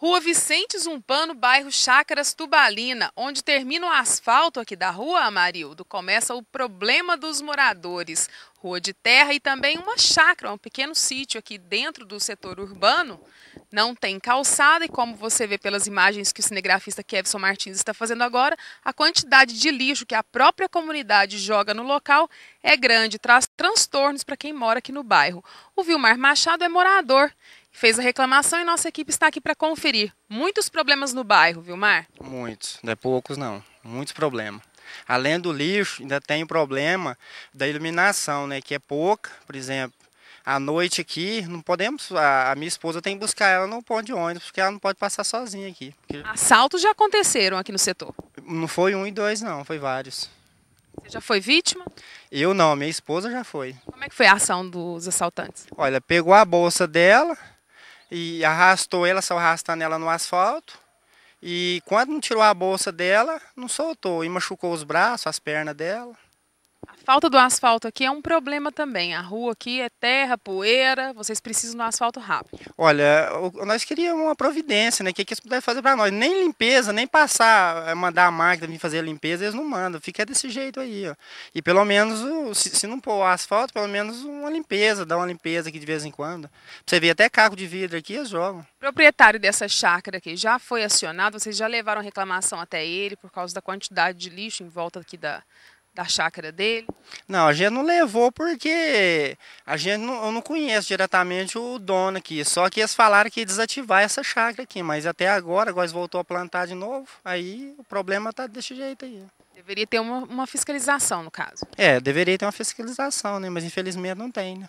Rua Vicente Zumpano, bairro Chácaras Tubalina, onde termina o asfalto aqui da rua Amarildo, começa o problema dos moradores. Rua de terra e também uma chácara, um pequeno sítio aqui dentro do setor urbano. Não tem calçada e como você vê pelas imagens que o cinegrafista Kevson Martins está fazendo agora, a quantidade de lixo que a própria comunidade joga no local é grande, traz transtornos para quem mora aqui no bairro. O Vilmar Machado é morador que fez a reclamação e nossa equipe está aqui para conferir. Muitos problemas no bairro, Vilmar? Muitos, não é poucos não, muitos problemas. Além do lixo, ainda tem o problema da iluminação, né, que é pouca, por exemplo, à noite aqui, não podemos. A, a, minha esposa tem que buscar ela no ponto de ônibus, porque ela não pode passar sozinha aqui. Porque... Assaltos já aconteceram aqui no setor? Não foi um e dois, não, foi vários. Você já foi vítima? Eu não, minha esposa já foi. Como é que foi a ação dos assaltantes? Olha, pegou a bolsa dela, e arrastou ela, só arrastando ela no asfalto. E quando não tirou a bolsa dela, não soltou e machucou os braços, as pernas dela falta do asfalto aqui é um problema também. A rua aqui é terra, poeira, vocês precisam do asfalto rápido. Olha, nós queríamos uma providência, né? O que, que eles puderem fazer para nós? Nem limpeza, nem passar, eh, mandar a máquina vir fazer a limpeza, eles não mandam. Fica desse jeito aí, ó. E pelo menos, se, não pôr asfalto, pelo menos uma limpeza, dá uma limpeza aqui de vez em quando. Você vê até caco de vidro aqui, eles jogam. O proprietário dessa chácara aqui já foi acionado? Vocês já levaram reclamação até ele por causa da quantidade de lixo em volta aqui da, da chácara dele? Não, a gente não levou porque a gente não, eu não conheço diretamente o dono aqui. Só que eles falaram que ia desativar essa chácara aqui, mas até agora, agora voltou a plantar de novo, aí o problema está desse jeito aí. Deveria ter uma, uma fiscalização, no caso. É, deveria ter uma fiscalização, né? Mas infelizmente não tem, né?